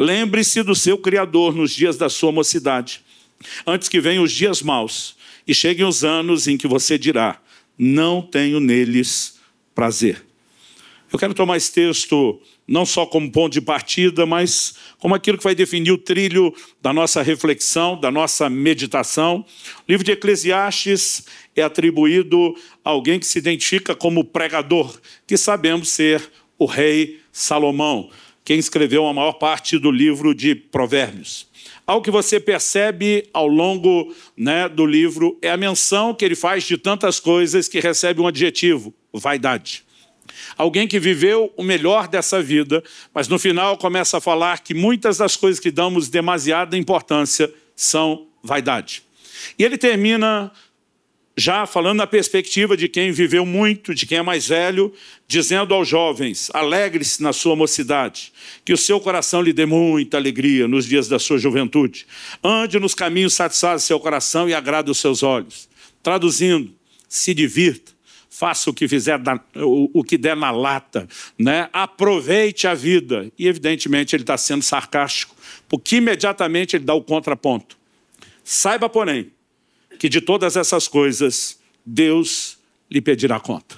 Lembre-se do seu Criador nos dias da sua mocidade, antes que venham os dias maus e cheguem os anos em que você dirá: Não tenho neles prazer. Eu quero tomar esse texto não só como ponto de partida, mas como aquilo que vai definir o trilho da nossa reflexão, da nossa meditação. O livro de Eclesiastes é atribuído a alguém que se identifica como pregador, que sabemos ser o rei Salomão quem escreveu a maior parte do livro de Provérbios. Algo que você percebe ao longo né, do livro é a menção que ele faz de tantas coisas que recebe um adjetivo: vaidade. Alguém que viveu o melhor dessa vida, mas no final começa a falar que muitas das coisas que damos demasiada importância são vaidade. E ele termina já falando na perspectiva de quem viveu muito, de quem é mais velho, dizendo aos jovens: alegre-se na sua mocidade, que o seu coração lhe dê muita alegria nos dias da sua juventude. Ande nos caminhos satisfazem seu coração e agrade os seus olhos. Traduzindo, se divirta, faça o que fizer o, o, que der na lata, né? Aproveite a vida. E evidentemente ele está sendo sarcástico, porque imediatamente ele dá o contraponto. Saiba, porém, que de todas essas coisas Deus lhe pedirá conta.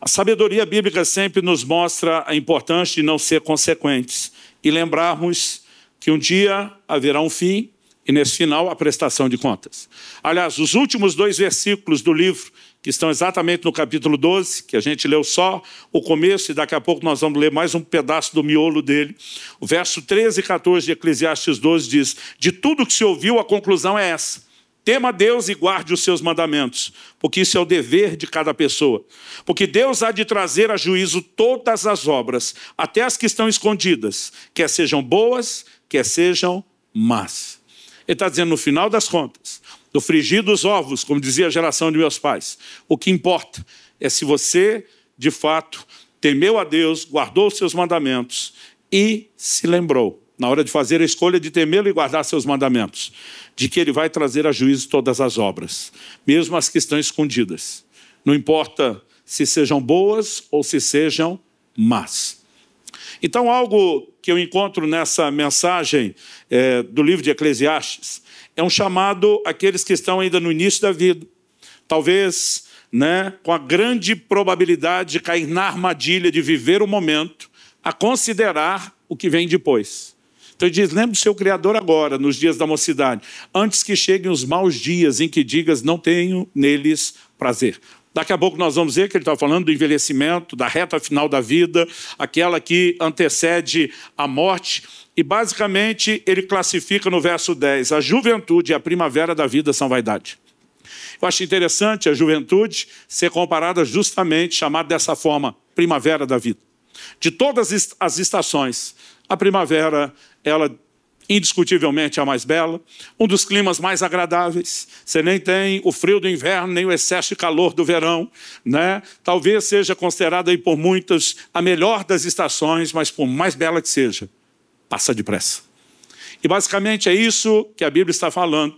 A sabedoria bíblica sempre nos mostra a importância de não ser consequentes e lembrarmos que um dia haverá um fim e, nesse final, a prestação de contas. Aliás, os últimos dois versículos do livro, que estão exatamente no capítulo 12, que a gente leu só o começo e daqui a pouco nós vamos ler mais um pedaço do miolo dele. O verso 13 e 14 de Eclesiastes 12 diz: De tudo que se ouviu, a conclusão é essa Tema Deus e guarde os seus mandamentos, porque isso é o dever de cada pessoa. Porque Deus há de trazer a juízo todas as obras, até as que estão escondidas, quer sejam boas, quer sejam más. Ele está dizendo, no final das contas, do frigir dos ovos, como dizia a geração de meus pais, o que importa é se você, de fato, temeu a Deus, guardou os seus mandamentos e se lembrou na hora de fazer a escolha de temê-lo e guardar seus mandamentos, de que ele vai trazer a juízo todas as obras, mesmo as que estão escondidas. Não importa se sejam boas ou se sejam más. Então, algo que eu encontro nessa mensagem é, do livro de Eclesiastes é um chamado àqueles que estão ainda no início da vida, talvez né, com a grande probabilidade de cair na armadilha de viver o momento, a considerar o que vem depois. Então ele diz: lembre do seu Criador agora, nos dias da mocidade, antes que cheguem os maus dias em que digas, não tenho neles prazer. Daqui a pouco nós vamos ver que ele está falando do envelhecimento, da reta final da vida, aquela que antecede a morte. E basicamente ele classifica no verso 10: a juventude e a primavera da vida são vaidade. Eu acho interessante a juventude ser comparada justamente, chamada dessa forma, primavera da vida. De todas as estações, a primavera ela indiscutivelmente é a mais bela, um dos climas mais agradáveis. Você nem tem o frio do inverno, nem o excesso de calor do verão. Né? Talvez seja considerada por muitos a melhor das estações, mas por mais bela que seja, passa depressa. E basicamente é isso que a Bíblia está falando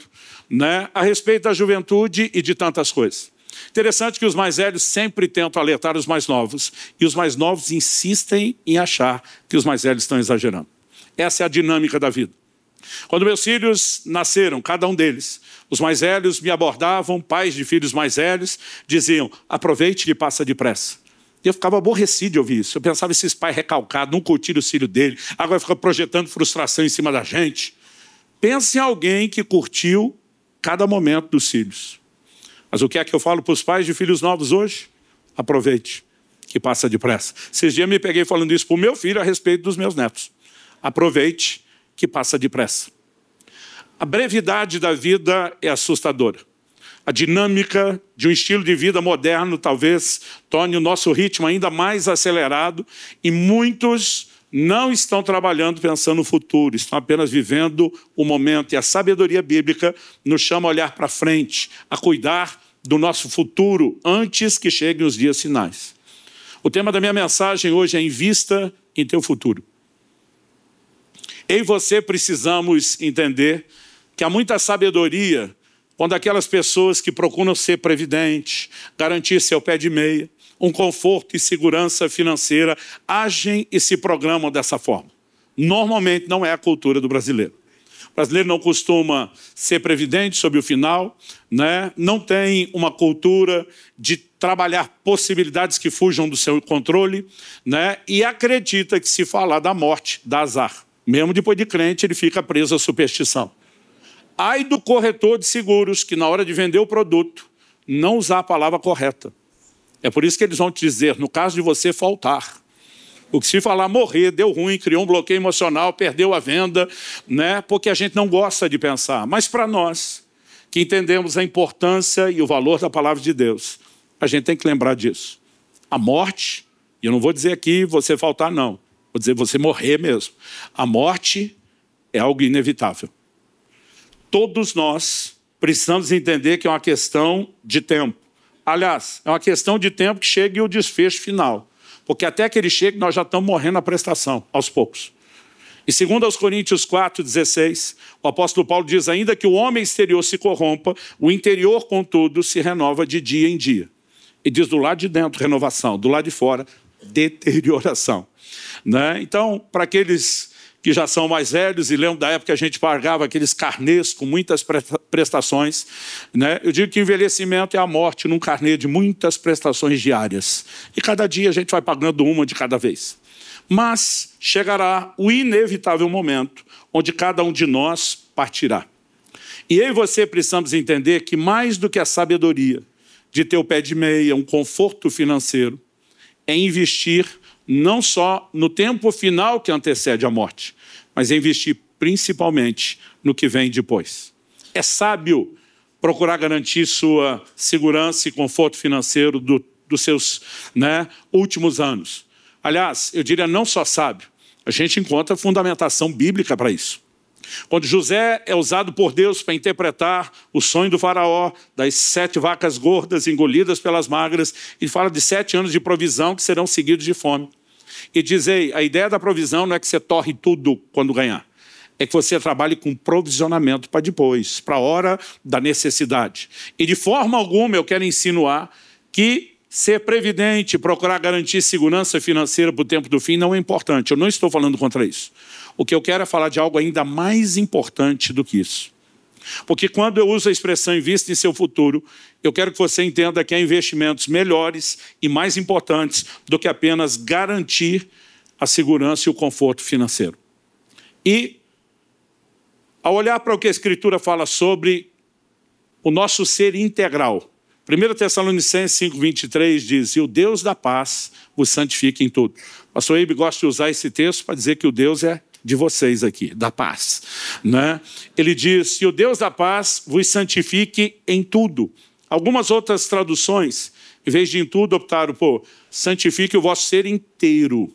né? a respeito da juventude e de tantas coisas. Interessante que os mais velhos sempre tentam alertar os mais novos, e os mais novos insistem em achar que os mais velhos estão exagerando. Essa é a dinâmica da vida. Quando meus filhos nasceram, cada um deles, os mais velhos me abordavam, pais de filhos mais velhos, diziam: aproveite que passa depressa. E eu ficava aborrecido de ouvir isso. Eu pensava, esses pais recalcados, não curtiram o filho dele, agora fica projetando frustração em cima da gente. Pense em alguém que curtiu cada momento dos filhos. Mas o que é que eu falo para os pais de filhos novos hoje? Aproveite, que passa depressa. Esses dias me peguei falando isso para o meu filho a respeito dos meus netos. Aproveite que passa depressa. A brevidade da vida é assustadora. A dinâmica de um estilo de vida moderno talvez torne o nosso ritmo ainda mais acelerado e muitos não estão trabalhando pensando no futuro, estão apenas vivendo o momento. E a sabedoria bíblica nos chama a olhar para frente, a cuidar do nosso futuro antes que cheguem os dias finais. O tema da minha mensagem hoje é Invista em teu futuro. Eu e você precisamos entender que há muita sabedoria quando aquelas pessoas que procuram ser previdente, garantir seu pé de meia, um conforto e segurança financeira, agem e se programam dessa forma. Normalmente não é a cultura do brasileiro. O brasileiro não costuma ser previdente sob o final, né? não tem uma cultura de trabalhar possibilidades que fujam do seu controle né? e acredita que se falar da morte dá azar. Mesmo depois de crente, ele fica preso à superstição. Ai do corretor de seguros que, na hora de vender o produto, não usar a palavra correta. É por isso que eles vão te dizer, no caso de você faltar. O que se falar morrer, deu ruim, criou um bloqueio emocional, perdeu a venda, né? porque a gente não gosta de pensar. Mas para nós, que entendemos a importância e o valor da palavra de Deus, a gente tem que lembrar disso. A morte, e eu não vou dizer aqui você faltar, não. Vou dizer, você morrer mesmo. A morte é algo inevitável. Todos nós precisamos entender que é uma questão de tempo. Aliás, é uma questão de tempo que chegue o desfecho final. Porque até que ele chegue, nós já estamos morrendo a prestação, aos poucos. E segundo aos Coríntios 4,16, o apóstolo Paulo diz ainda que o homem exterior se corrompa, o interior, contudo, se renova de dia em dia. E diz do lado de dentro, renovação, do lado de fora, deterioração. Né? Então, para aqueles que já são mais velhos e lembram da época que a gente pagava aqueles carnês com muitas prestações. Né? Eu digo que envelhecimento é a morte num carnê de muitas prestações diárias. E cada dia a gente vai pagando uma de cada vez. Mas chegará o inevitável momento onde cada um de nós partirá. E eu e você precisamos entender que mais do que a sabedoria de ter o pé de meia, um conforto financeiro, é investir não só no tempo final que antecede a morte, mas é investir principalmente no que vem depois. É sábio procurar garantir sua segurança e conforto financeiro do, dos seus né, últimos anos. Aliás, eu diria não só sábio, a gente encontra fundamentação bíblica para isso. Quando José é usado por Deus para interpretar o sonho do faraó, das sete vacas gordas engolidas pelas magras, ele fala de sete anos de provisão que serão seguidos de fome. E diz, ei, a ideia da provisão não é que você torre tudo quando ganhar, é que você trabalhe com provisionamento para depois, para a hora da necessidade. E de forma alguma eu quero insinuar que Ser previdente, procurar garantir segurança financeira para o tempo do fim não é importante. Eu não estou falando contra isso. O que eu quero é falar de algo ainda mais importante do que isso. Porque quando eu uso a expressão invista em seu futuro, eu quero que você entenda que há investimentos melhores e mais importantes do que apenas garantir a segurança e o conforto financeiro. E, ao olhar para o que a Escritura fala sobre o nosso ser integral, 1 Tessalonicenses 5,23 diz: E o Deus da paz vos santifique em tudo. Pastor Ibe gosta de usar esse texto para dizer que o Deus é de vocês aqui, da paz. Né? Ele diz: E o Deus da paz vos santifique em tudo. Algumas outras traduções, em vez de em tudo, optaram por santifique o vosso ser inteiro.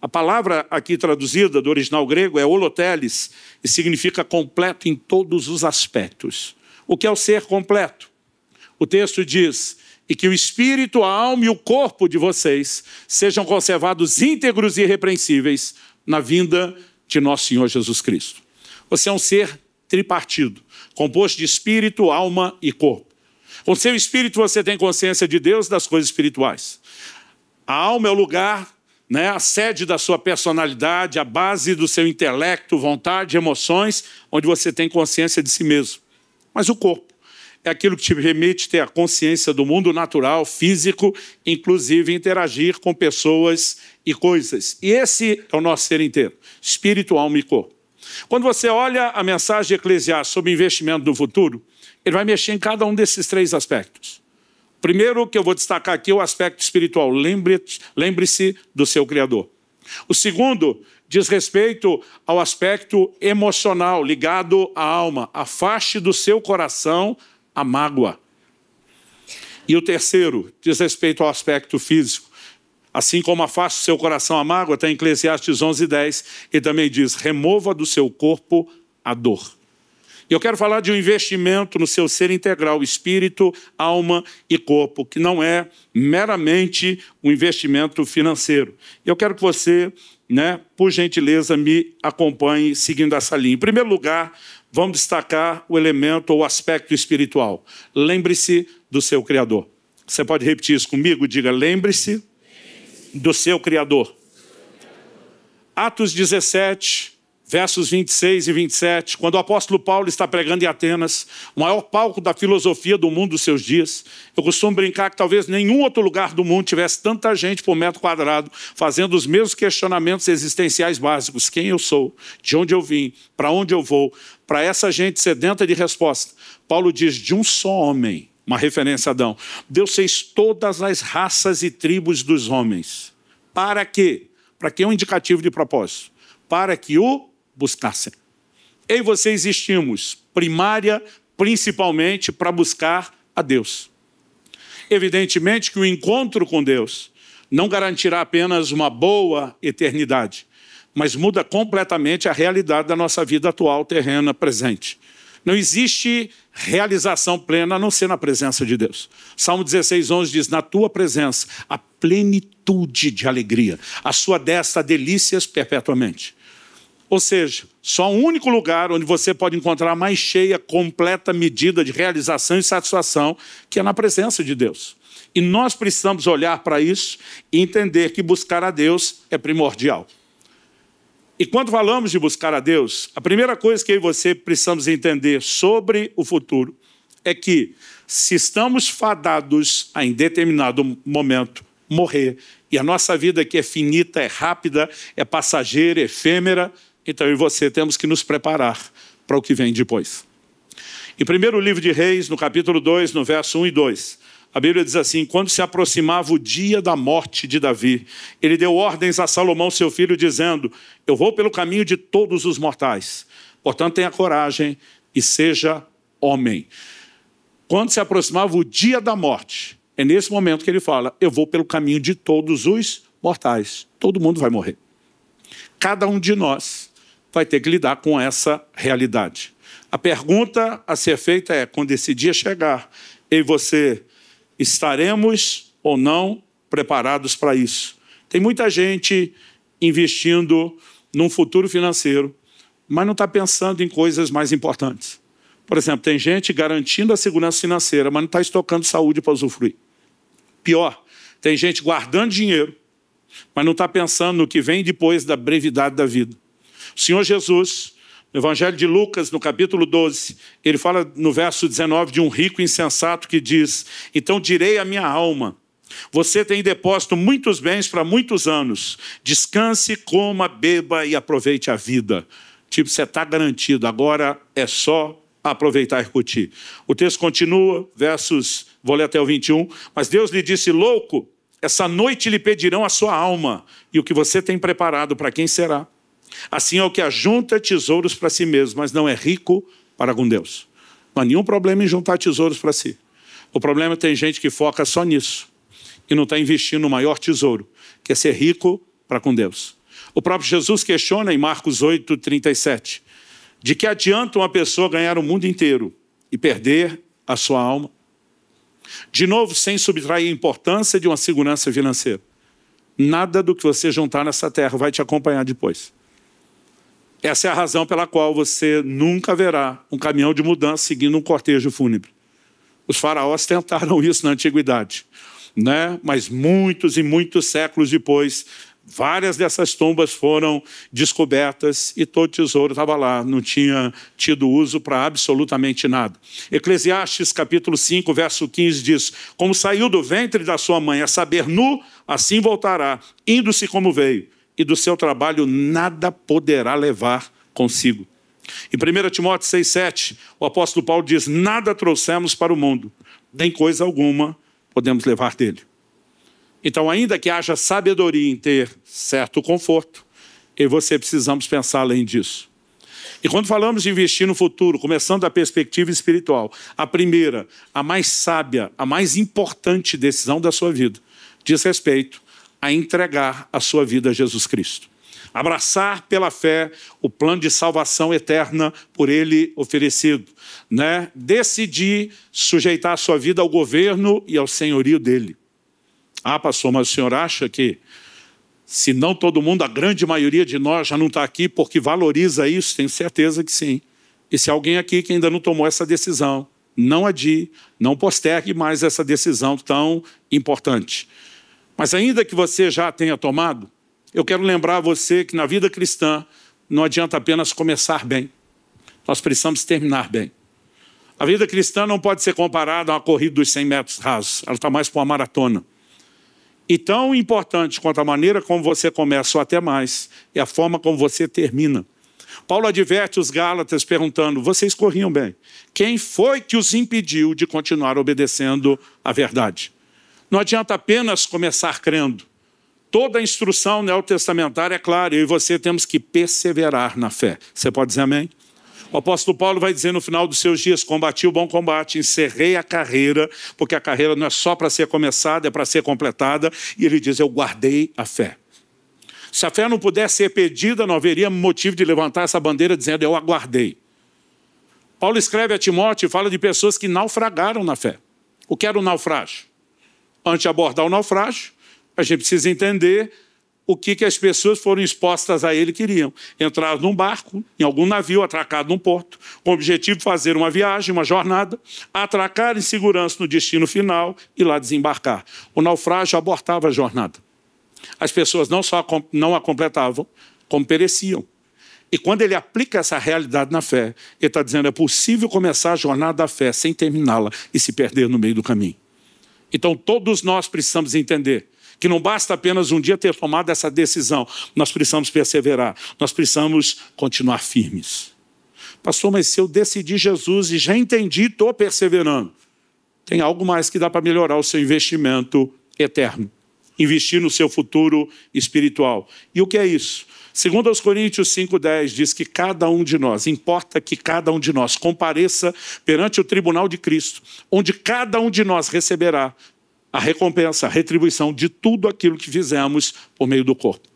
A palavra aqui traduzida do original grego é holoteles e significa completo em todos os aspectos. O que é o ser completo? O texto diz: e que o espírito, a alma e o corpo de vocês sejam conservados íntegros e irrepreensíveis na vinda de nosso Senhor Jesus Cristo. Você é um ser tripartido, composto de espírito, alma e corpo. Com seu espírito você tem consciência de Deus, das coisas espirituais. A alma é o lugar, né, a sede da sua personalidade, a base do seu intelecto, vontade, emoções, onde você tem consciência de si mesmo. Mas o corpo é aquilo que te permite ter a consciência do mundo natural, físico, inclusive interagir com pessoas e coisas. E esse é o nosso ser inteiro, espírito, alma e corpo. Quando você olha a mensagem eclesiástica sobre investimento no futuro, ele vai mexer em cada um desses três aspectos. Primeiro que eu vou destacar aqui é o aspecto espiritual. Lembre-se lembre do seu Criador. O segundo diz respeito ao aspecto emocional ligado à alma. Afaste do seu coração a mágoa. E o terceiro diz respeito ao aspecto físico. Assim como afasta o seu coração a mágoa, está em Eclesiastes 11, 10, e também diz: remova do seu corpo a dor. E eu quero falar de um investimento no seu ser integral, espírito, alma e corpo, que não é meramente um investimento financeiro. Eu quero que você, né, por gentileza, me acompanhe seguindo essa linha. Em primeiro lugar, vamos destacar o elemento ou aspecto espiritual. Lembre-se do seu Criador. Você pode repetir isso comigo? Diga: lembre-se do seu Criador. Atos 17, versos 26 e 27, quando o apóstolo Paulo está pregando em Atenas, o maior palco da filosofia do mundo dos seus dias. Eu costumo brincar que talvez nenhum outro lugar do mundo tivesse tanta gente por metro quadrado fazendo os mesmos questionamentos existenciais básicos: quem eu sou, de onde eu vim, para onde eu vou, para essa gente sedenta de resposta. Paulo diz: de um só homem, uma referência a Adão, Deus fez todas as raças e tribos dos homens. Para quê? Para que é um indicativo de propósito? Para que o buscassem. Eu e você existimos, primária, principalmente, para buscar a Deus. Evidentemente que o encontro com Deus não garantirá apenas uma boa eternidade, mas muda completamente a realidade da nossa vida atual, terrena, presente. Não existe realização plena a não ser na presença de Deus. Salmo 16, 11 diz: Na tua presença, a plenitude de alegria, a sua desta delícias perpetuamente. Ou seja, só um único lugar onde você pode encontrar mais cheia, completa medida de realização e satisfação, que é na presença de Deus. E nós precisamos olhar para isso e entender que buscar a Deus é primordial. E quando falamos de buscar a Deus, a primeira coisa que eu e você precisamos entender sobre o futuro é que se estamos fadados a em determinado momento morrer, e a nossa vida que é finita, é rápida, é passageira, é efêmera, então eu e você temos que nos preparar para o que vem depois. Em primeiro livro de Reis, no capítulo 2, no verso 1 e 2, a Bíblia diz assim: quando se aproximava o dia da morte de Davi, ele deu ordens a Salomão, seu filho, dizendo: Eu vou pelo caminho de todos os mortais. Portanto, tenha coragem e seja homem. Quando se aproximava o dia da morte, é nesse momento que ele fala: Eu vou pelo caminho de todos os mortais. Todo mundo vai morrer. Cada um de nós vai ter que lidar com essa realidade. A pergunta a ser feita é: quando esse dia chegar, e você estaremos ou não preparados para isso. Tem muita gente investindo num futuro financeiro, mas não está pensando em coisas mais importantes. Por exemplo, tem gente garantindo a segurança financeira, mas não está estocando saúde para usufruir. Pior, tem gente guardando dinheiro, mas não está pensando no que vem depois da brevidade da vida. O Senhor Jesus no Evangelho de Lucas, no capítulo 12, ele fala no verso 19 de um rico insensato que diz: Então direi à minha alma: Você tem depósito muitos bens para muitos anos. Descanse, coma, beba e aproveite a vida. Tipo, você está garantido, agora é só aproveitar e curtir. O texto continua, versos, vou ler até o 21. Mas Deus lhe disse: Louco, essa noite lhe pedirão a sua alma, e o que você tem preparado para quem será? Assim é o que ajunta tesouros para si mesmo, mas não é rico para com Deus. Não há nenhum problema em juntar tesouros para si. O problema é tem gente que foca só nisso e não está investindo no maior tesouro, que é ser rico para com Deus. O próprio Jesus questiona em Marcos 8, 37. De que adianta uma pessoa ganhar o mundo inteiro e perder a sua alma? De novo, sem subtrair a importância de uma segurança financeira. Nada do que você juntar nessa terra vai te acompanhar depois. Essa é a razão pela qual você nunca verá um caminhão de mudança seguindo um cortejo fúnebre. Os faraós tentaram isso na antiguidade, né? mas muitos e muitos séculos depois, várias dessas tumbas foram descobertas e todo tesouro estava lá, não tinha tido uso para absolutamente nada. Eclesiastes capítulo 5, verso 15 diz: Como saiu do ventre da sua mãe a saber nu, assim voltará, indo-se como veio e do seu trabalho nada poderá levar consigo. Em 1 Timóteo 6,7, o apóstolo Paulo diz: Nada trouxemos para o mundo, nem coisa alguma podemos levar dele. Então, ainda que haja sabedoria em ter certo conforto, eu e você precisamos pensar além disso. E quando falamos de investir no futuro, começando da perspectiva espiritual, a primeira, a mais sábia, a mais importante decisão da sua vida, diz respeito a entregar a sua vida a Jesus Cristo. Abraçar pela fé o plano de salvação eterna por ele oferecido. Né? Decidir sujeitar a sua vida ao governo e ao senhorio dele. Ah, pastor, mas o senhor acha que, se não todo mundo, a grande maioria de nós já não está aqui porque valoriza isso? Tenho certeza que sim. E se alguém aqui que ainda não tomou essa decisão, não adie, não postergue mais essa decisão tão importante. Mas ainda que você já tenha tomado, eu quero lembrar a você que na vida cristã não adianta apenas começar bem. Nós precisamos terminar bem. A vida cristã não pode ser comparada a uma corrida dos 100 metros rasos. Ela está mais para uma maratona. E tão importante quanto a maneira como você começa, ou até mais, é a forma como você termina. Paulo adverte os Gálatas perguntando: vocês corriam bem. Quem foi que os impediu de continuar obedecendo à verdade? Não adianta apenas começar crendo. Toda a instrução neotestamentária é clara, eu e você temos que perseverar na fé. Você pode dizer amém? O apóstolo Paulo vai dizer no final dos seus dias: combati o bom combate, encerrei a carreira, porque a carreira não é só para ser começada, é para ser completada. E ele diz: eu guardei a fé. Se a fé não pudesse ser pedida, não haveria motivo de levantar essa bandeira dizendo eu aguardei. Paulo escreve a Timóteo e fala de pessoas que naufragaram na fé. O que era o naufrágio? Antes de abordar o naufrágio, a gente precisa entender o que, que as pessoas foram expostas a ele queriam. Entrar num barco, em algum navio, atracado num porto, com o objetivo de fazer uma viagem, uma jornada, atracar em segurança no destino final e lá desembarcar. O naufrágio abortava a jornada. As pessoas não só não a completavam, como pereciam. E quando ele aplica essa realidade na fé, ele está dizendo: é possível começar a jornada da fé sem terminá-la e se perder no meio do caminho. Então todos nós precisamos entender que não basta apenas um dia ter tomado essa decisão, nós precisamos perseverar, nós precisamos continuar firmes. Pastor, mas se eu decidi Jesus e já entendi, estou perseverando, tem algo mais que dá para melhorar o seu investimento eterno. Investir no seu futuro espiritual. E o que é isso? Segundo aos Coríntios 5:10 diz que cada um de nós, importa que cada um de nós compareça perante o tribunal de Cristo, onde cada um de nós receberá a recompensa, a retribuição de tudo aquilo que fizemos por meio do corpo.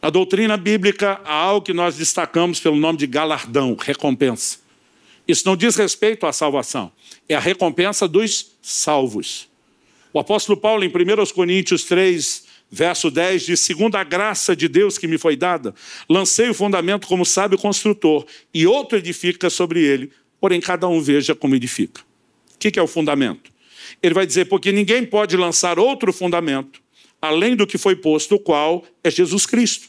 Na doutrina bíblica há algo que nós destacamos pelo nome de galardão, recompensa. Isso não diz respeito à salvação, é a recompensa dos salvos. O apóstolo Paulo, em 1 Coríntios 3, Verso 10 diz: Segundo a graça de Deus que me foi dada, lancei o fundamento como sábio construtor, e outro edifica sobre ele, porém cada um veja como edifica. O que é o fundamento? Ele vai dizer: Porque ninguém pode lançar outro fundamento além do que foi posto, o qual é Jesus Cristo.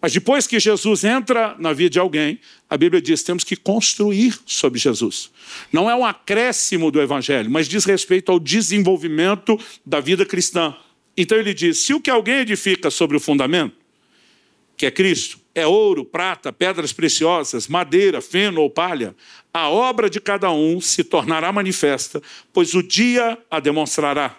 Mas depois que Jesus entra na vida de alguém, a Bíblia diz: temos que construir sobre Jesus. Não é um acréscimo do Evangelho, mas diz respeito ao desenvolvimento da vida cristã. Então ele diz: se o que alguém edifica sobre o fundamento, que é Cristo, é ouro, prata, pedras preciosas, madeira, feno ou palha, a obra de cada um se tornará manifesta, pois o dia a demonstrará.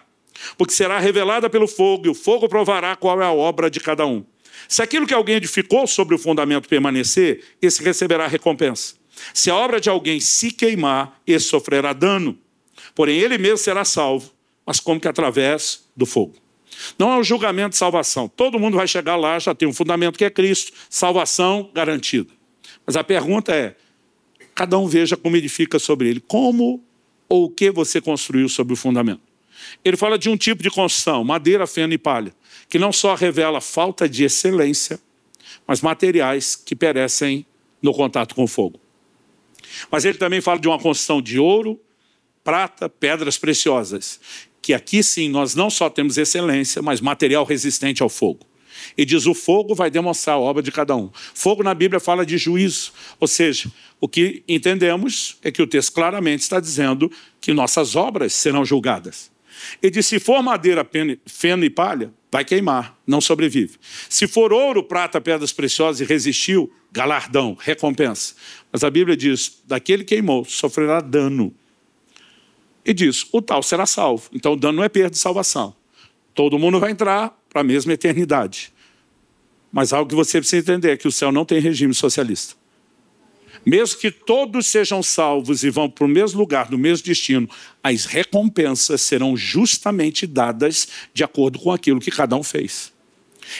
Porque será revelada pelo fogo, e o fogo provará qual é a obra de cada um. Se aquilo que alguém edificou sobre o fundamento permanecer, esse receberá recompensa. Se a obra de alguém se queimar, esse sofrerá dano. Porém, ele mesmo será salvo, mas como que através do fogo. Não é o julgamento de salvação. Todo mundo vai chegar lá, já tem um fundamento que é Cristo, salvação garantida. Mas a pergunta é: cada um veja como edifica sobre ele, como ou o que você construiu sobre o fundamento. Ele fala de um tipo de construção, madeira, feno e palha, que não só revela falta de excelência, mas materiais que perecem no contato com o fogo. Mas ele também fala de uma construção de ouro, prata, pedras preciosas que aqui sim nós não só temos excelência, mas material resistente ao fogo. E diz: o fogo vai demonstrar a obra de cada um. Fogo na Bíblia fala de juízo, ou seja, o que entendemos é que o texto claramente está dizendo que nossas obras serão julgadas. E diz: se for madeira, feno e palha, vai queimar, não sobrevive. Se for ouro, prata, pedras preciosas e resistiu, galardão, recompensa. Mas a Bíblia diz: daquele queimou, sofrerá dano e diz: o tal será salvo. Então, o dano não é perda de salvação. Todo mundo vai entrar para a mesma eternidade. Mas algo que você precisa entender é que o céu não tem regime socialista. Mesmo que todos sejam salvos e vão para o mesmo lugar, no mesmo destino, as recompensas serão justamente dadas de acordo com aquilo que cada um fez.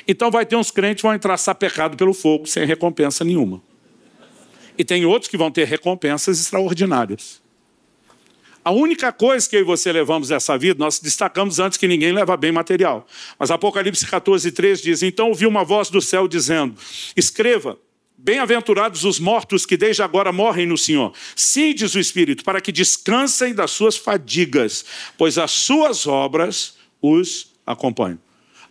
Então vai ter uns crentes que vão entrar pecado pelo fogo sem recompensa nenhuma. E tem outros que vão ter recompensas extraordinárias. A única coisa que eu e você levamos dessa vida, nós destacamos antes que ninguém leva bem material. Mas Apocalipse 14, 3 diz: Então ouvi uma voz do céu dizendo: Escreva. Bem-aventurados os mortos que desde agora morrem no Senhor. Sim, diz o Espírito, para que descansem das suas fadigas, pois as suas obras os acompanham.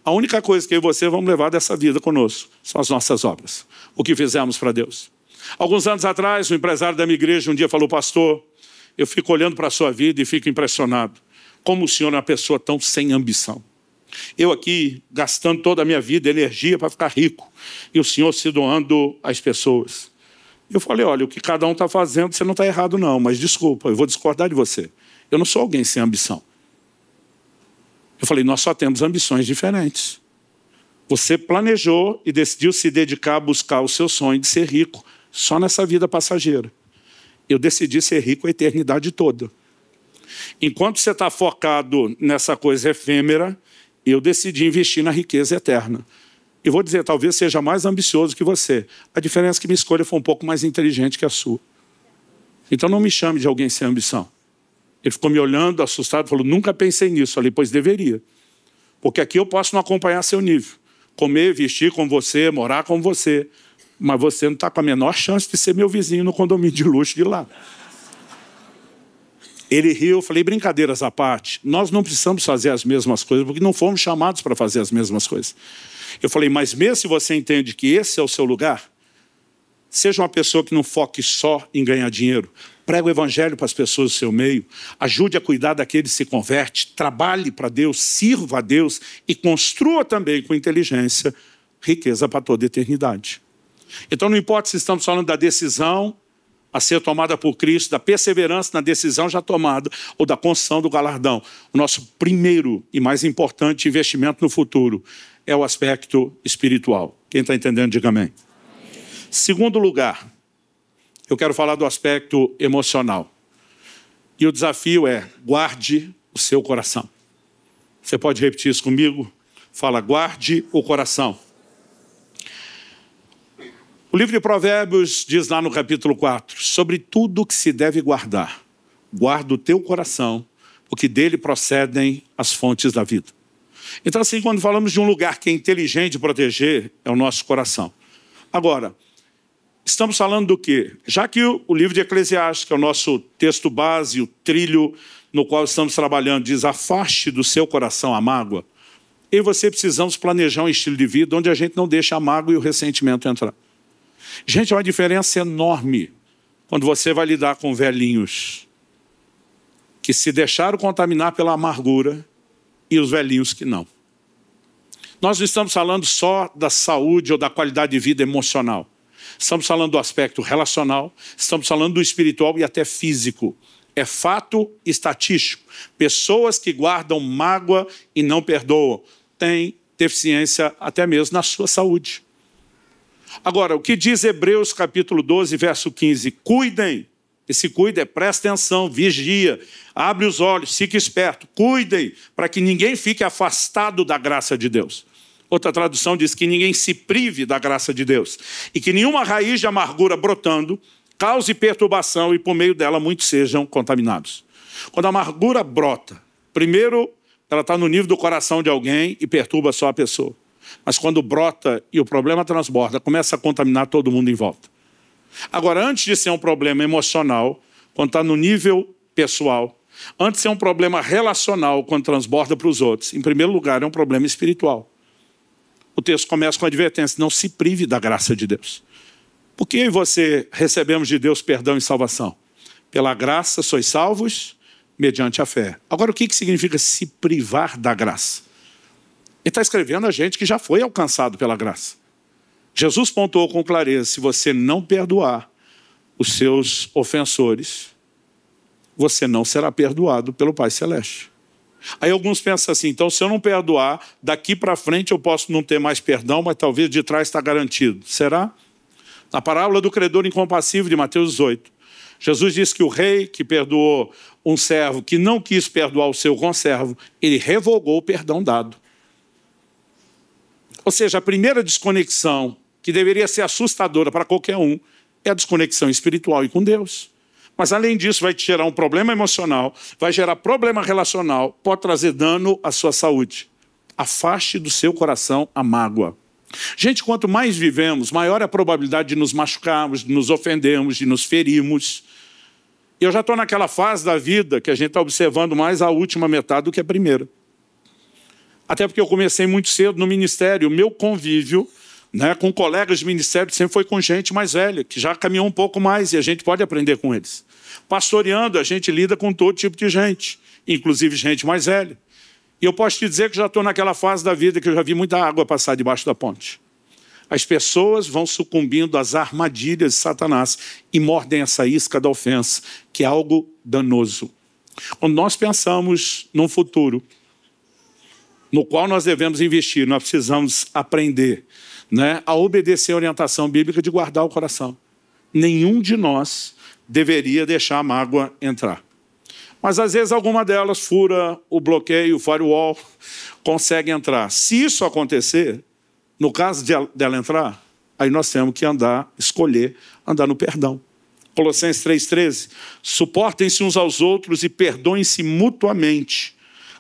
A única coisa que eu e você vamos levar dessa vida conosco são as nossas obras, o que fizemos para Deus. Alguns anos atrás, um empresário da minha igreja um dia falou, pastor, eu fico olhando para a sua vida e fico impressionado. Como o senhor é uma pessoa tão sem ambição. Eu aqui gastando toda a minha vida, energia para ficar rico, e o senhor se doando às pessoas. Eu falei: olha, o que cada um está fazendo, você não está errado, não, mas desculpa, eu vou discordar de você. Eu não sou alguém sem ambição. Eu falei: nós só temos ambições diferentes. Você planejou e decidiu se dedicar a buscar o seu sonho de ser rico só nessa vida passageira eu decidi ser rico a eternidade toda. Enquanto você está focado nessa coisa efêmera, eu decidi investir na riqueza eterna. E vou dizer, talvez seja mais ambicioso que você. A diferença é que minha escolha foi um pouco mais inteligente que a sua. Então não me chame de alguém sem ambição. Ele ficou me olhando, assustado, falou: nunca pensei nisso. Ali pois deveria. Porque aqui eu posso não acompanhar seu nível. Comer, vestir com você, morar com você mas você não está com a menor chance de ser meu vizinho no condomínio de luxo de lá. Ele riu, eu falei, brincadeiras à parte, nós não precisamos fazer as mesmas coisas, porque não fomos chamados para fazer as mesmas coisas. Eu falei, mas mesmo se você entende que esse é o seu lugar, seja uma pessoa que não foque só em ganhar dinheiro, prega o evangelho para as pessoas do seu meio, ajude a cuidar daquele que se converte, trabalhe para Deus, sirva a Deus e construa também com inteligência riqueza para toda a eternidade. Então, não importa se estamos falando da decisão a ser tomada por Cristo, da perseverança na decisão já tomada ou da construção do galardão. O nosso primeiro e mais importante investimento no futuro é o aspecto espiritual. Quem está entendendo, diga amém. amém. Segundo lugar, eu quero falar do aspecto emocional. E o desafio é: guarde o seu coração. Você pode repetir isso comigo? Fala, guarde o coração. O livro de Provérbios diz lá no capítulo 4: Sobre tudo que se deve guardar, guarda o teu coração, porque dele procedem as fontes da vida. Então, assim, quando falamos de um lugar que é inteligente proteger, é o nosso coração. Agora, estamos falando do quê? Já que o livro de Eclesiastes, que é o nosso texto base, o trilho no qual estamos trabalhando, diz: afaste do seu coração a mágoa, eu e você precisamos planejar um estilo de vida onde a gente não deixa a mágoa e o ressentimento entrar. Gente, é uma diferença enorme quando você vai lidar com velhinhos que se deixaram contaminar pela amargura e os velhinhos que não. Nós não estamos falando só da saúde ou da qualidade de vida emocional. Estamos falando do aspecto relacional, estamos falando do espiritual e até físico. É fato estatístico. Pessoas que guardam mágoa e não perdoam têm deficiência até mesmo na sua saúde. Agora, o que diz Hebreus capítulo 12, verso 15? Cuidem. Esse cuida é presta atenção, vigia, abre os olhos, fique esperto, cuidem, para que ninguém fique afastado da graça de Deus. Outra tradução diz que ninguém se prive da graça de Deus e que nenhuma raiz de amargura brotando cause perturbação e por meio dela muitos sejam contaminados. Quando a amargura brota, primeiro ela está no nível do coração de alguém e perturba só a pessoa. Mas quando brota e o problema transborda, começa a contaminar todo mundo em volta. Agora, antes de ser um problema emocional, quando está no nível pessoal, antes de ser um problema relacional, quando transborda para os outros, em primeiro lugar, é um problema espiritual. O texto começa com a advertência: não se prive da graça de Deus. Por que você recebemos de Deus perdão e salvação? Pela graça sois salvos mediante a fé. Agora, o que, que significa se privar da graça? está escrevendo a gente que já foi alcançado pela graça. Jesus pontuou com clareza: se você não perdoar os seus ofensores, você não será perdoado pelo Pai Celeste. Aí alguns pensam assim: então, se eu não perdoar, daqui para frente eu posso não ter mais perdão, mas talvez de trás está garantido. Será? Na parábola do credor incompassível de Mateus 18, Jesus diz que o rei que perdoou um servo que não quis perdoar o seu conservo, ele revogou o perdão dado. Ou seja, a primeira desconexão, que deveria ser assustadora para qualquer um, é a desconexão espiritual e com Deus. Mas além disso, vai te gerar um problema emocional, vai gerar problema relacional, pode trazer dano à sua saúde. Afaste do seu coração a mágoa. Gente, quanto mais vivemos, maior é a probabilidade de nos machucarmos, de nos ofendermos, de nos ferirmos. Eu já estou naquela fase da vida que a gente está observando mais a última metade do que a primeira até porque eu comecei muito cedo no ministério, o meu convívio né, com colegas de ministério sempre foi com gente mais velha, que já caminhou um pouco mais e a gente pode aprender com eles. Pastoreando, a gente lida com todo tipo de gente, inclusive gente mais velha. E eu posso te dizer que já estou naquela fase da vida que eu já vi muita água passar debaixo da ponte. As pessoas vão sucumbindo às armadilhas de Satanás e mordem essa isca da ofensa, que é algo danoso. Quando nós pensamos num futuro no qual nós devemos investir, nós precisamos aprender né, a obedecer a orientação bíblica de guardar o coração. Nenhum de nós deveria deixar a mágoa entrar. Mas às vezes alguma delas fura o bloqueio, o firewall, consegue entrar. Se isso acontecer, no caso dela entrar, aí nós temos que andar, escolher, andar no perdão. Colossenses 3,13: Suportem-se uns aos outros e perdoem-se mutuamente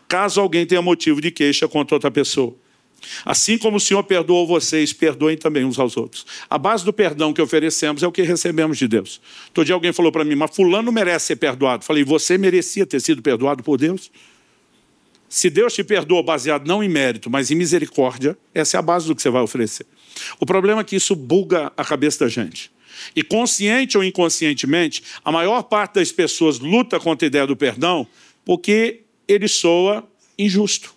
caso alguém tenha motivo de queixa contra outra pessoa. Assim como o Senhor perdoou vocês, perdoem também uns aos outros. A base do perdão que oferecemos é o que recebemos de Deus. Todo dia alguém falou para mim, mas fulano merece ser perdoado. Falei, você merecia ter sido perdoado por Deus? Se Deus te perdoa baseado não em mérito, mas em misericórdia, essa é a base do que você vai oferecer. O problema é que isso buga a cabeça da gente. E consciente ou inconscientemente, a maior parte das pessoas luta contra a ideia do perdão porque ele soa injusto.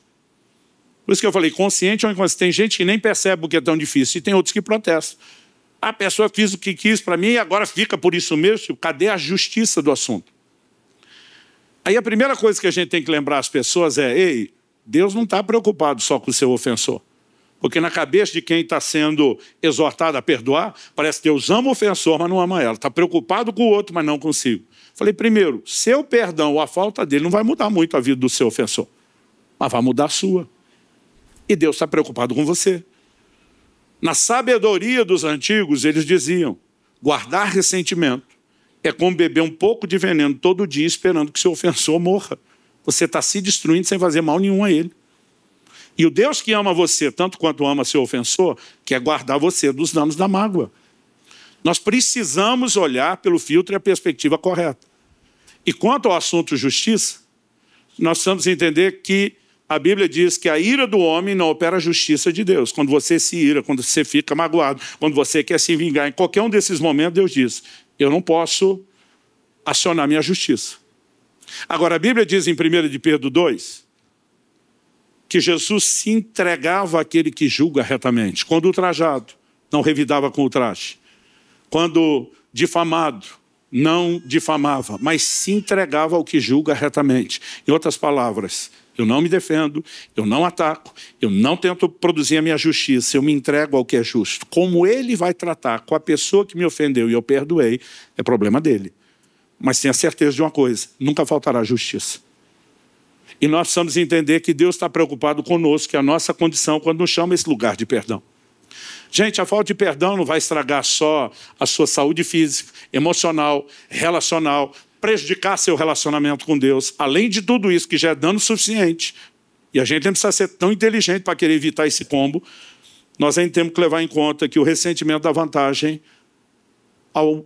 Por isso que eu falei, consciente ou é inconsciente. Tem gente que nem percebe o que é tão difícil e tem outros que protestam. A pessoa fez o que quis para mim e agora fica por isso mesmo. Tipo, cadê a justiça do assunto? Aí a primeira coisa que a gente tem que lembrar às pessoas é: ei, Deus não está preocupado só com o seu ofensor. Porque na cabeça de quem está sendo exortado a perdoar, parece que Deus ama o ofensor, mas não ama ela. Está preocupado com o outro, mas não consigo. Falei, primeiro, seu perdão ou a falta dele não vai mudar muito a vida do seu ofensor, mas vai mudar a sua. E Deus está preocupado com você. Na sabedoria dos antigos, eles diziam: guardar ressentimento é como beber um pouco de veneno todo dia esperando que seu ofensor morra. Você está se destruindo sem fazer mal nenhum a ele. E o Deus que ama você tanto quanto ama seu ofensor, quer guardar você dos danos da mágoa. Nós precisamos olhar pelo filtro e a perspectiva correta. E quanto ao assunto justiça, nós precisamos entender que a Bíblia diz que a ira do homem não opera a justiça de Deus. Quando você se ira, quando você fica magoado, quando você quer se vingar, em qualquer um desses momentos, Deus diz: eu não posso acionar minha justiça. Agora, a Bíblia diz em 1 de Pedro 2 que Jesus se entregava àquele que julga retamente, quando ultrajado, não revidava com ultraje, quando difamado, não difamava, mas se entregava ao que julga retamente. Em outras palavras, eu não me defendo, eu não ataco, eu não tento produzir a minha justiça, eu me entrego ao que é justo. Como ele vai tratar com a pessoa que me ofendeu e eu perdoei, é problema dele. Mas tenha certeza de uma coisa: nunca faltará justiça. E nós precisamos entender que Deus está preocupado conosco, que é a nossa condição, quando nos chama esse lugar de perdão. Gente, a falta de perdão não vai estragar só a sua saúde física, emocional, relacional, prejudicar seu relacionamento com Deus, além de tudo isso que já é dano suficiente. E a gente não precisa ser tão inteligente para querer evitar esse combo. Nós ainda temos que levar em conta que o ressentimento dá vantagem ao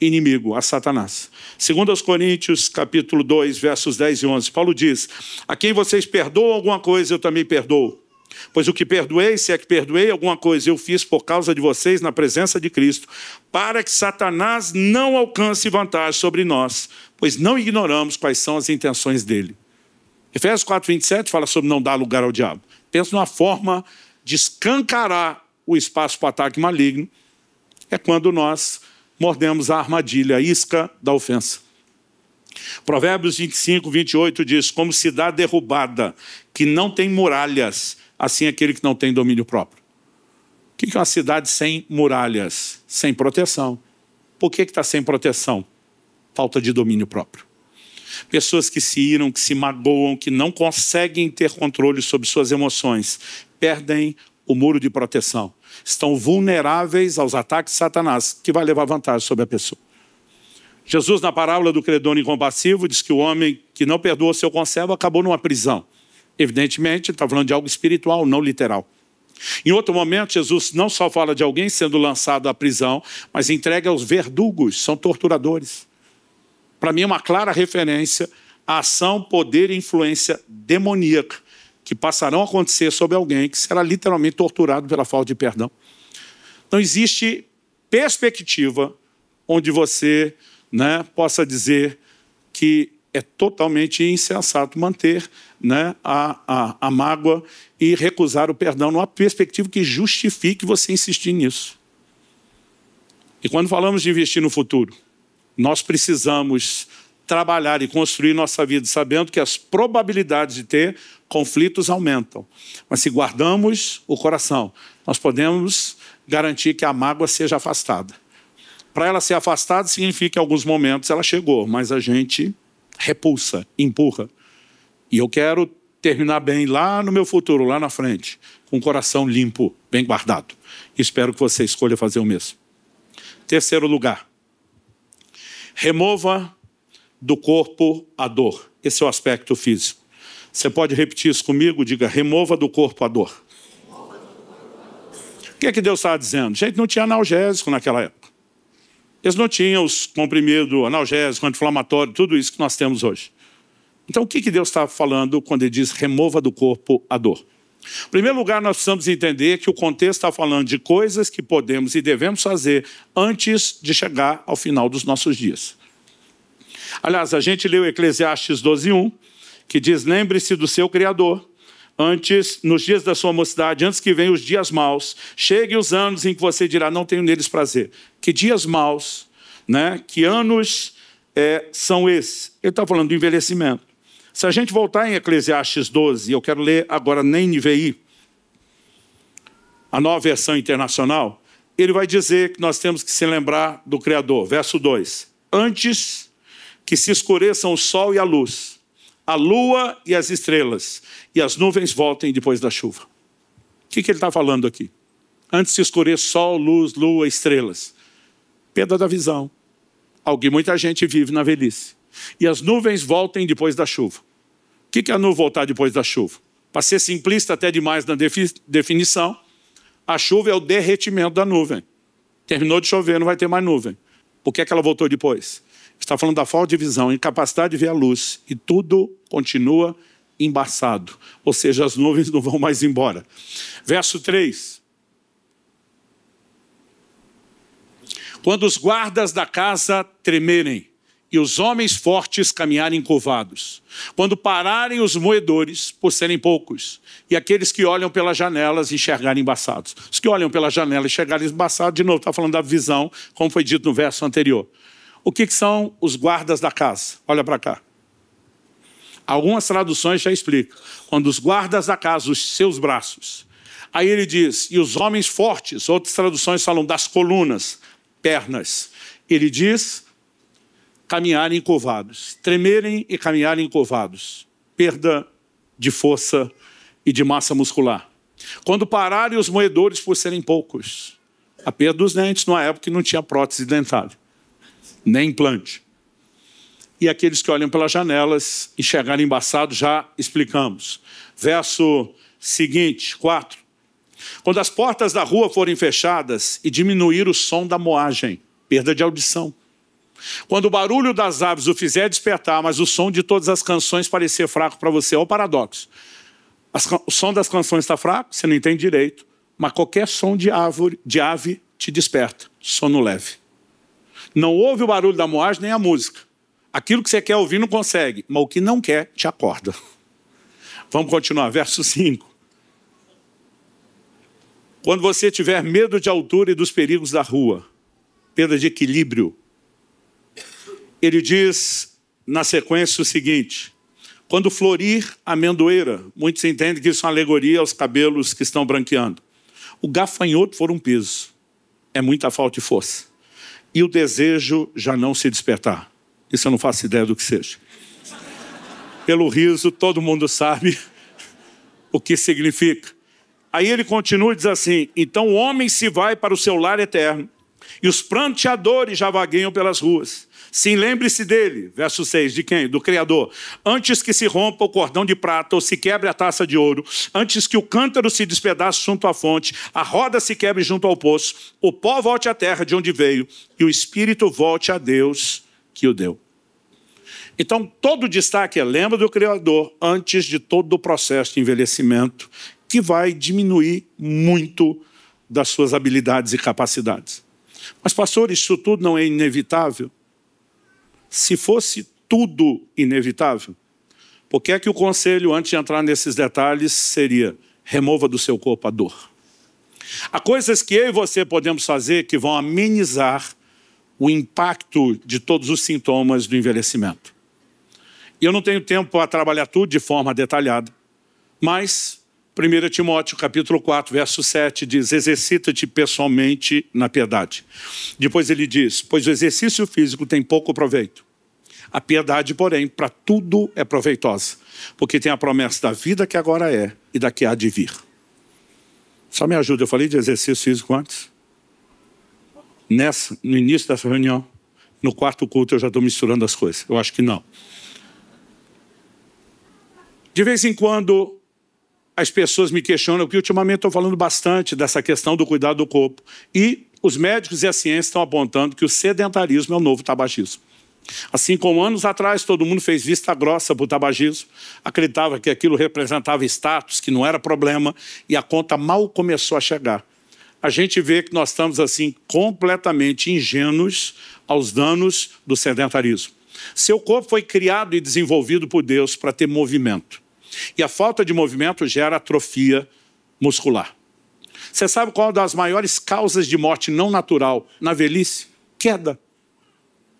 inimigo, a Satanás. Segundo aos Coríntios, capítulo 2, versos 10 e 11, Paulo diz: "A quem vocês perdoam alguma coisa, eu também perdoo. Pois o que perdoei, se é que perdoei alguma coisa, eu fiz por causa de vocês na presença de Cristo, para que Satanás não alcance vantagem sobre nós, pois não ignoramos quais são as intenções dele. Efésios 27 fala sobre não dar lugar ao diabo. Pensa numa forma de escancarar o espaço para o ataque maligno, é quando nós mordemos a armadilha, a isca da ofensa. Provérbios 25, 28 diz: Como cidade derrubada, que não tem muralhas, assim aquele que não tem domínio próprio. O que é uma cidade sem muralhas? Sem proteção. Por que está sem proteção? Falta de domínio próprio. Pessoas que se iram, que se magoam, que não conseguem ter controle sobre suas emoções, perdem o muro de proteção. Estão vulneráveis aos ataques de Satanás, que vai levar vantagem sobre a pessoa. Jesus, na parábola do credor incompassivo, diz que o homem que não perdoou seu conservo acabou numa prisão. Evidentemente, ele está falando de algo espiritual, não literal. Em outro momento, Jesus não só fala de alguém sendo lançado à prisão, mas entrega aos verdugos, são torturadores. Para mim, é uma clara referência à ação, poder e influência demoníaca que passarão a acontecer sobre alguém que será literalmente torturado pela falta de perdão. Não existe perspectiva onde você né, possa dizer que é totalmente insensato manter né, a, a, a mágoa e recusar o perdão numa perspectiva que justifique você insistir nisso. E quando falamos de investir no futuro, nós precisamos trabalhar e construir nossa vida sabendo que as probabilidades de ter conflitos aumentam. Mas se guardamos o coração, nós podemos garantir que a mágoa seja afastada. Para ela ser afastada, significa que em alguns momentos ela chegou, mas a gente repulsa, empurra. E eu quero terminar bem lá no meu futuro, lá na frente, com o coração limpo, bem guardado. Espero que você escolha fazer o mesmo. Terceiro lugar, remova do corpo a dor. Esse é o aspecto físico. Você pode repetir isso comigo? Diga, remova do corpo a dor. O que é que Deus estava dizendo? Gente, não tinha analgésico naquela época. Eles não tinham os comprimidos analgésicos, anti-inflamatório, tudo isso que nós temos hoje. Então, o que, que Deus está falando quando ele diz remova do corpo a dor? Em primeiro lugar, nós precisamos entender que o contexto está falando de coisas que podemos e devemos fazer antes de chegar ao final dos nossos dias. Aliás, a gente leu Eclesiastes 1, que diz, lembre-se do seu Criador antes, nos dias da sua mocidade, antes que venham os dias maus, chegue os anos em que você dirá, não tenho neles prazer. Que dias maus, né? que anos é, são esses? Ele está falando do envelhecimento. Se a gente voltar em Eclesiastes 12, eu quero ler agora na NVI, a nova versão internacional, ele vai dizer que nós temos que se lembrar do Criador. Verso 2: Antes que se escureçam o sol e a luz, a lua e as estrelas, e as nuvens voltem depois da chuva. O que, que ele está falando aqui? Antes de escurecer sol, luz, lua, estrelas. Perda da visão. Alguém muita gente vive na velhice. E as nuvens voltem depois da chuva. O que, que é a nuvem voltar depois da chuva? Para ser simplista até demais na definição, a chuva é o derretimento da nuvem. Terminou de chover, não vai ter mais nuvem. Por que, é que ela voltou depois? está falando da falta de visão, incapacidade de ver a luz, e tudo continua embaçado, ou seja, as nuvens não vão mais embora. Verso 3. Quando os guardas da casa tremerem e os homens fortes caminharem curvados, quando pararem os moedores, por serem poucos, e aqueles que olham pelas janelas enxergarem embaçados. Os que olham pela janela enxergarem embaçados, de novo, está falando da visão, como foi dito no verso anterior. O que, que são os guardas da casa? Olha para cá. Algumas traduções já explicam. Quando os guardas da casa, os seus braços. Aí ele diz, e os homens fortes, outras traduções falam das colunas, pernas. Ele diz, caminharem encovados, tremerem e caminharem encovados. Perda de força e de massa muscular. Quando pararem os moedores por serem poucos. A perda dos dentes, numa época que não tinha prótese dentária nem implante. E aqueles que olham pelas janelas, enxergar embaçado, já explicamos. Verso seguinte, 4. Quando as portas da rua forem fechadas e diminuir o som da moagem, perda de audição. Quando o barulho das aves o fizer despertar, mas o som de todas as canções parecer fraco para você, é o paradoxo. As, o som das canções está fraco, você não entende direito, mas qualquer som de, árvore, de ave te desperta. Sono leve. Não ouve o barulho da moagem nem a música. Aquilo que você quer ouvir não consegue, mas o que não quer te acorda. Vamos continuar, verso 5. Quando você tiver medo de altura e dos perigos da rua, perda de equilíbrio, ele diz na sequência o seguinte: quando florir a amendoeira, muitos entendem que isso é uma alegoria aos cabelos que estão branqueando. O gafanhoto for um peso, é muita falta de força e o desejo já não se despertar. Isso eu não faço ideia do que seja. Pelo riso, todo mundo sabe o que significa. Aí ele continua e diz assim: Então o homem se vai para o seu lar eterno, e os pranteadores já vagueiam pelas ruas. Sim, lembre-se dele, verso 6, de quem? Do Criador. Antes que se rompa o cordão de prata ou se quebre a taça de ouro, antes que o cântaro se despedaça junto à fonte, a roda se quebre junto ao poço, o pó volte à terra de onde veio e o espírito volte a Deus que o deu. Então, todo o destaque é lembra do Criador antes de todo o processo de envelhecimento, que vai diminuir muito das suas habilidades e capacidades. Mas, pastor, isso tudo não é inevitável? se fosse tudo inevitável, por que é que o conselho, antes de entrar nesses detalhes, seria remova do seu corpo a dor? Há coisas que eu e você podemos fazer que vão amenizar o impacto de todos os sintomas do envelhecimento. E eu não tenho tempo para trabalhar tudo de forma detalhada, mas 1 Timóteo capítulo 4, verso 7 diz: Exercita-te pessoalmente na piedade. Depois ele diz: Pois o exercício físico tem pouco proveito. A piedade, porém, para tudo é proveitosa, porque tem a promessa da vida que agora é e da que há de vir. Só me ajuda, eu falei de exercício físico antes? Nessa, no início dessa reunião, no quarto culto, eu já estou misturando as coisas. Eu acho que não. De vez em quando, as pessoas me questionam, porque ultimamente estou falando bastante dessa questão do cuidado do corpo. E os médicos e a ciência estão apontando que o sedentarismo é o novo tabagismo. Assim como anos atrás todo mundo fez vista grossa para o tabagismo, acreditava que aquilo representava status, que não era problema, e a conta mal começou a chegar. A gente vê que nós estamos assim completamente ingênuos aos danos do sedentarismo. Seu corpo foi criado e desenvolvido por Deus para ter movimento. E a falta de movimento gera atrofia muscular. Você sabe qual é uma das maiores causas de morte não natural na velhice? Queda.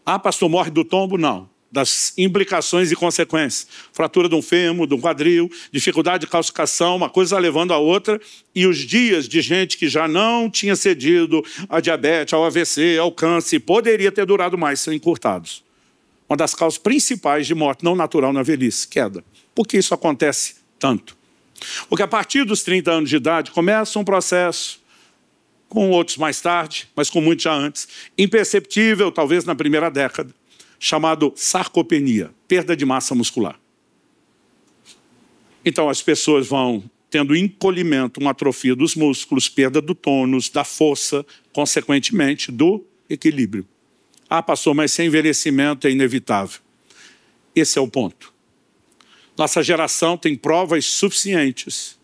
Ah, pastor, morre do tombo? Não. Das implicações e consequências. Fratura de um fêmur, de um quadril, dificuldade de calcificação, uma coisa levando a outra, e os dias de gente que já não tinha cedido a diabetes, ao AVC, ao câncer, poderia ter durado mais, são encurtados. Uma das causas principais de morte não natural na velhice, queda. Por que isso acontece tanto? Porque a partir dos 30 anos de idade começa um processo, com outros mais tarde, mas com muitos já antes, imperceptível, talvez na primeira década, chamado sarcopenia, perda de massa muscular. Então as pessoas vão tendo encolhimento, uma atrofia dos músculos, perda do tônus, da força, consequentemente do equilíbrio. Ah, passou, mas sem envelhecimento é inevitável. Esse é o ponto. Nossa geração tem provas suficientes,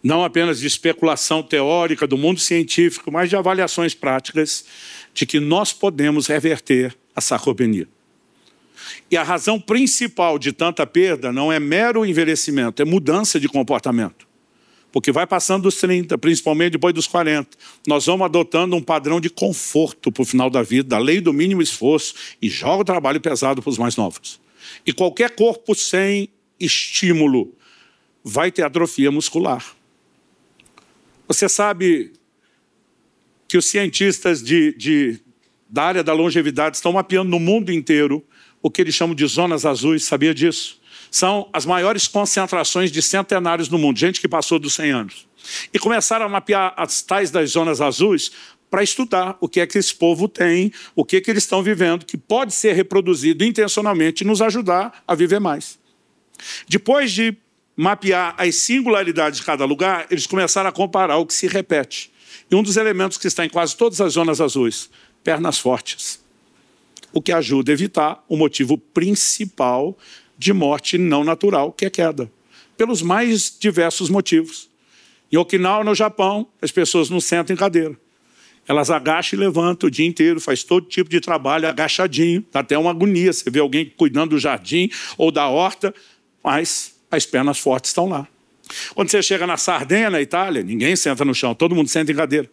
não apenas de especulação teórica do mundo científico, mas de avaliações práticas, de que nós podemos reverter a sarcopenia. E a razão principal de tanta perda não é mero envelhecimento, é mudança de comportamento. Porque vai passando dos 30, principalmente depois dos 40. Nós vamos adotando um padrão de conforto para o final da vida, a lei do mínimo esforço, e joga o trabalho pesado para os mais novos. E qualquer corpo sem estímulo, vai ter atrofia muscular. Você sabe que os cientistas de, de, da área da longevidade estão mapeando no mundo inteiro o que eles chamam de zonas azuis, sabia disso? São as maiores concentrações de centenários no mundo, gente que passou dos 100 anos. E começaram a mapear as tais das zonas azuis para estudar o que é que esse povo tem, o que é que eles estão vivendo, que pode ser reproduzido intencionalmente e nos ajudar a viver mais. Depois de mapear as singularidades de cada lugar, eles começaram a comparar o que se repete. E um dos elementos que está em quase todas as zonas azuis, pernas fortes. O que ajuda a evitar o motivo principal de morte não natural, que é queda, pelos mais diversos motivos. Em Okinawa, no Japão, as pessoas não sentam em cadeira. Elas agacham e levantam o dia inteiro, faz todo tipo de trabalho agachadinho. Dá até uma agonia você vê alguém cuidando do jardim ou da horta mas as pernas fortes estão lá. Quando você chega na Sardenha, na Itália, ninguém senta no chão, todo mundo senta em cadeira.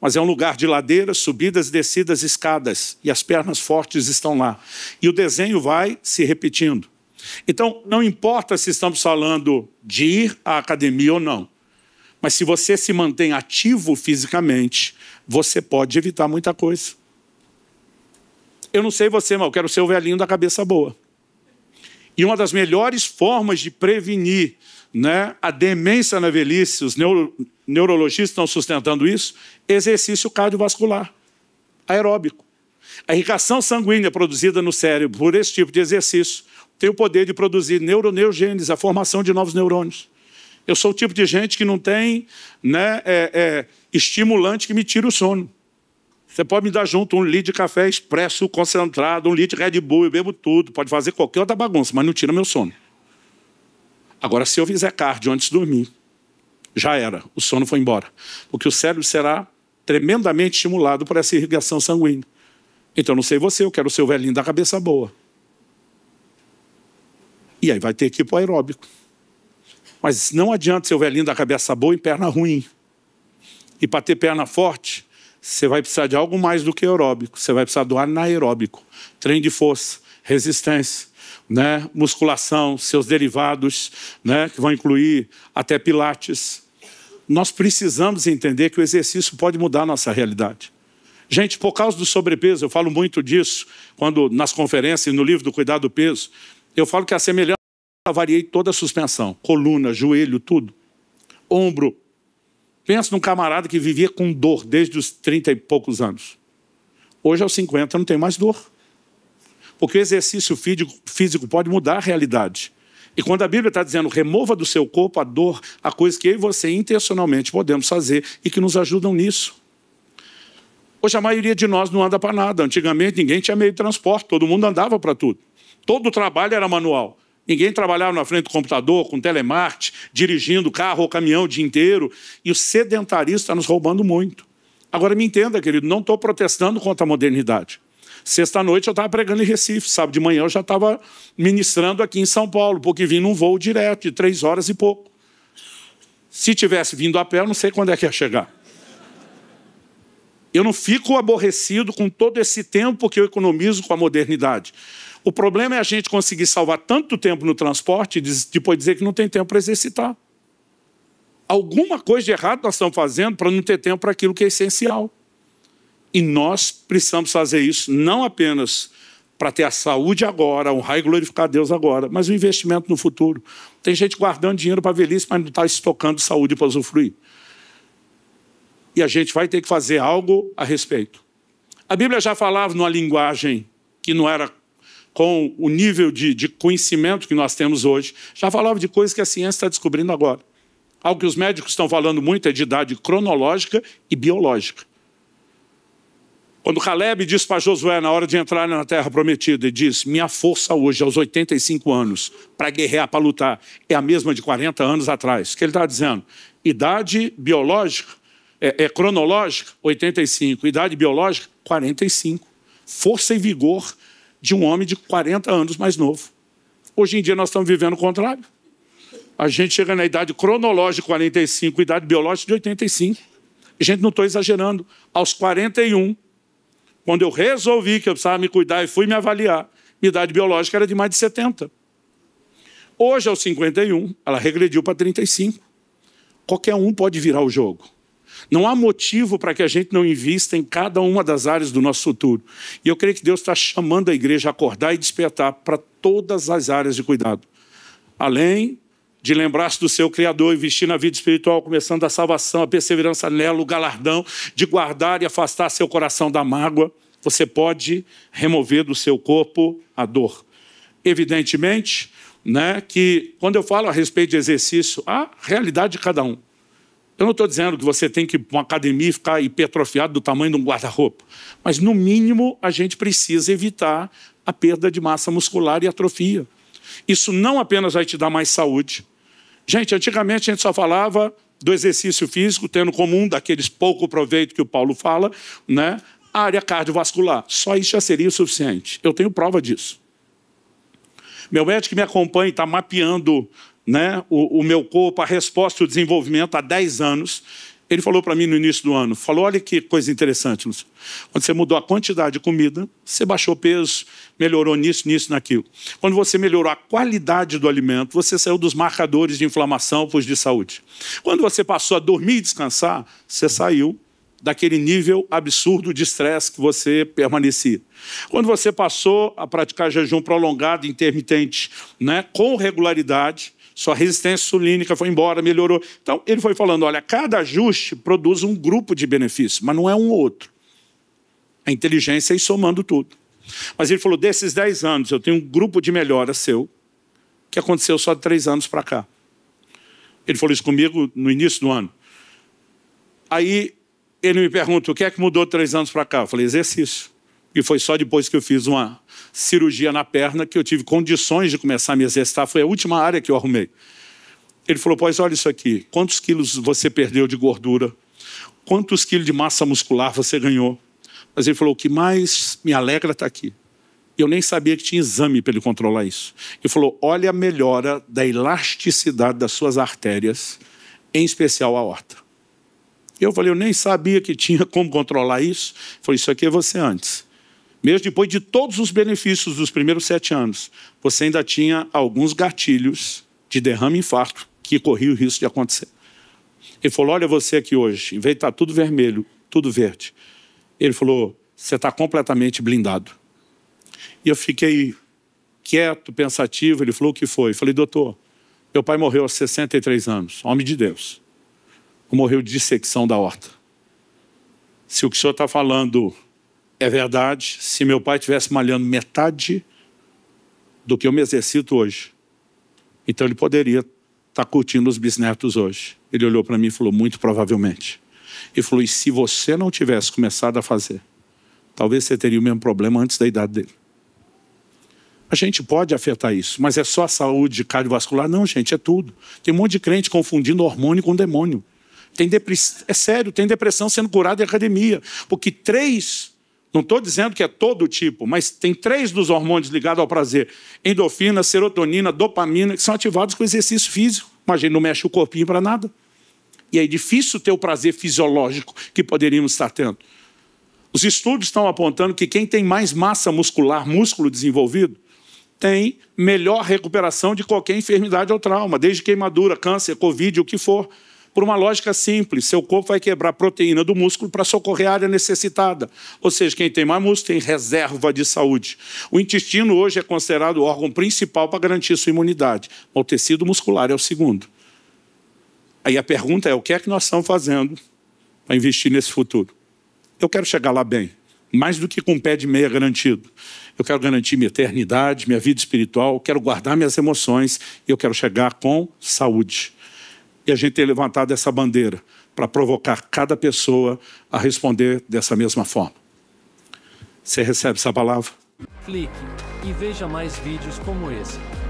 Mas é um lugar de ladeiras, subidas, descidas, escadas, e as pernas fortes estão lá. E o desenho vai se repetindo. Então, não importa se estamos falando de ir à academia ou não, mas se você se mantém ativo fisicamente, você pode evitar muita coisa. Eu não sei você, mas eu quero ser o velhinho da cabeça boa. E uma das melhores formas de prevenir né, a demência na velhice, os neuro, neurologistas estão sustentando isso, exercício cardiovascular, aeróbico. A irrigação sanguínea produzida no cérebro por esse tipo de exercício tem o poder de produzir neuroneogênese, a formação de novos neurônios. Eu sou o tipo de gente que não tem né, é, é, estimulante que me tira o sono. Você pode me dar junto um litro de café expresso concentrado, um litro de Red Bull, eu bebo tudo, pode fazer qualquer outra bagunça, mas não tira meu sono. Agora, se eu fizer cardio antes de dormir, já era, o sono foi embora. Porque o cérebro será tremendamente estimulado por essa irrigação sanguínea. Então, não sei você, eu quero ser o velhinho da cabeça boa. E aí vai ter que ir para o aeróbico. Mas não adianta ser o velhinho da cabeça boa em perna ruim. E para ter perna forte, você vai precisar de algo mais do que aeróbico, você vai precisar do anaeróbico, Trem de força, resistência, né, musculação, seus derivados, né, que vão incluir até pilates. Nós precisamos entender que o exercício pode mudar a nossa realidade. Gente, por causa do sobrepeso, eu falo muito disso quando nas conferências e no livro do Cuidado do Peso, eu falo que a semelhança variei toda a suspensão, coluna, joelho, tudo, ombro, Pensa num camarada que vivia com dor desde os 30 e poucos anos. Hoje, aos 50, não tem mais dor. Porque o exercício físico pode mudar a realidade. E quando a Bíblia está dizendo remova do seu corpo a dor, há coisas que eu e você intencionalmente podemos fazer e que nos ajudam nisso. Hoje a maioria de nós não anda para nada. Antigamente ninguém tinha meio de transporte, todo mundo andava para tudo. Todo o trabalho era manual. Ninguém trabalhava na frente do computador, com telemarte, dirigindo carro ou caminhão o dia inteiro. E o sedentarismo está nos roubando muito. Agora, me entenda, querido, não estou protestando contra a modernidade. Sexta-noite eu estava pregando em Recife, sábado de manhã eu já estava ministrando aqui em São Paulo, porque vim num voo direto de três horas e pouco. Se tivesse vindo a pé, eu não sei quando é que ia chegar. Eu não fico aborrecido com todo esse tempo que eu economizo com a modernidade. O problema é a gente conseguir salvar tanto tempo no transporte e depois dizer que não tem tempo para exercitar. Alguma coisa de errado nós estamos fazendo para não ter tempo para aquilo que é essencial. E nós precisamos fazer isso não apenas para ter a saúde agora, honrar e glorificar a Deus agora, mas o investimento no futuro. Tem gente guardando dinheiro para a velhice, mas não está estocando saúde para usufruir e a gente vai ter que fazer algo a respeito. A Bíblia já falava numa linguagem que não era com o nível de, de conhecimento que nós temos hoje, já falava de coisas que a ciência está descobrindo agora. Algo que os médicos estão falando muito é de idade cronológica e biológica. Quando Caleb disse para Josué na hora de entrar na terra prometida, ele disse: Minha força hoje, aos é 85 anos, para guerrear, para lutar, é a mesma de 40 anos atrás. O que ele está dizendo? Idade biológica é, é cronológica, 85. Idade biológica, 45. Força e vigor de um homem de 40 anos mais novo. Hoje em dia nós estamos vivendo o contrário. A gente chega na idade cronológica, 45, idade biológica de 85. A gente, não estou exagerando. Aos 41, quando eu resolvi que eu precisava me cuidar e fui me avaliar, minha idade biológica era de mais de 70. Hoje, aos 51, ela regrediu para 35. Qualquer um pode virar o jogo. Não há motivo para que a gente não invista em cada uma das áreas do nosso futuro. E eu creio que Deus está chamando a igreja a acordar e despertar para todas as áreas de cuidado. Além de lembrar-se do seu Criador, investir na vida espiritual, começando da salvação, a perseverança nela, o galardão, de guardar e afastar seu coração da mágoa, você pode remover do seu corpo a dor. Evidentemente, né, que quando eu falo a respeito de exercício, a realidade de cada um. Eu não estou dizendo que você tem que ir para uma academia e ficar hipertrofiado do tamanho de um guarda-roupa, mas no mínimo a gente precisa evitar a perda de massa muscular e atrofia. Isso não apenas vai te dar mais saúde. Gente, antigamente a gente só falava do exercício físico, tendo comum daqueles pouco proveito que o Paulo fala, né? A área cardiovascular. Só isso já seria o suficiente. Eu tenho prova disso. Meu médico que me acompanha está mapeando né, o, o meu corpo, a resposta o desenvolvimento há 10 anos. Ele falou para mim no início do ano, falou, olha que coisa interessante, Lúcio. Quando você mudou a quantidade de comida, você baixou peso, melhorou nisso, nisso, naquilo. Quando você melhorou a qualidade do alimento, você saiu dos marcadores de inflamação para os de saúde. Quando você passou a dormir e descansar, você saiu daquele nível absurdo de estresse que você permanecia. Quando você passou a praticar jejum prolongado, intermitente, né, com regularidade, sua resistência insulínica foi embora, melhorou. Então, ele foi falando: olha, cada ajuste produz um grupo de benefícios, mas não é um outro. A inteligência é ir somando tudo. Mas ele falou: desses 10 anos, eu tenho um grupo de melhora seu, que aconteceu só de 3 anos para cá. Ele falou isso comigo no início do ano. Aí ele me pergunta: o que é que mudou de 3 anos para cá? Eu falei: exercício. E foi só depois que eu fiz uma cirurgia na perna que eu tive condições de começar a me exercitar. Foi a última área que eu arrumei. Ele falou: Pois olha isso aqui, quantos quilos você perdeu de gordura? Quantos quilos de massa muscular você ganhou? Mas ele falou: O que mais me alegra está aqui. Eu nem sabia que tinha exame para ele controlar isso. Ele falou: Olha a melhora da elasticidade das suas artérias, em especial a aorta. Eu falei: Eu nem sabia que tinha como controlar isso. Ele falou: Isso aqui é você antes. Mesmo depois de todos os benefícios dos primeiros sete anos, você ainda tinha alguns gatilhos de derrame e infarto que corria o risco de acontecer. Ele falou: Olha, você aqui hoje, em vez de estar tá tudo vermelho, tudo verde. Ele falou: Você está completamente blindado. E eu fiquei quieto, pensativo. Ele falou: O que foi? Eu falei: Doutor, meu pai morreu aos 63 anos, homem de Deus. Morreu de dissecção da horta. Se o que o senhor está falando é verdade, se meu pai tivesse malhando metade do que eu me exercito hoje, então ele poderia estar tá curtindo os bisnetos hoje. Ele olhou para mim e falou, muito provavelmente. E falou, e se você não tivesse começado a fazer, talvez você teria o mesmo problema antes da idade dele. A gente pode afetar isso, mas é só a saúde cardiovascular? Não, gente, é tudo. Tem um monte de crente confundindo hormônio com demônio. Tem depress... É sério, tem depressão sendo curada em academia, porque três não estou dizendo que é todo tipo, mas tem três dos hormônios ligados ao prazer: endorfina, serotonina, dopamina, que são ativados com exercício físico. Imagina, não mexe o corpinho para nada. E é difícil ter o prazer fisiológico que poderíamos estar tendo. Os estudos estão apontando que quem tem mais massa muscular, músculo desenvolvido, tem melhor recuperação de qualquer enfermidade ou trauma, desde queimadura, câncer, covid, o que for. Por uma lógica simples, seu corpo vai quebrar proteína do músculo para socorrer a área necessitada. Ou seja, quem tem mais músculo tem reserva de saúde. O intestino hoje é considerado o órgão principal para garantir sua imunidade. O tecido muscular é o segundo. Aí a pergunta é: o que é que nós estamos fazendo para investir nesse futuro? Eu quero chegar lá bem, mais do que com um pé de meia garantido. Eu quero garantir minha eternidade, minha vida espiritual, quero guardar minhas emoções e eu quero chegar com saúde. E a gente tem levantado essa bandeira para provocar cada pessoa a responder dessa mesma forma. Você recebe essa palavra? Clique e veja mais vídeos como esse.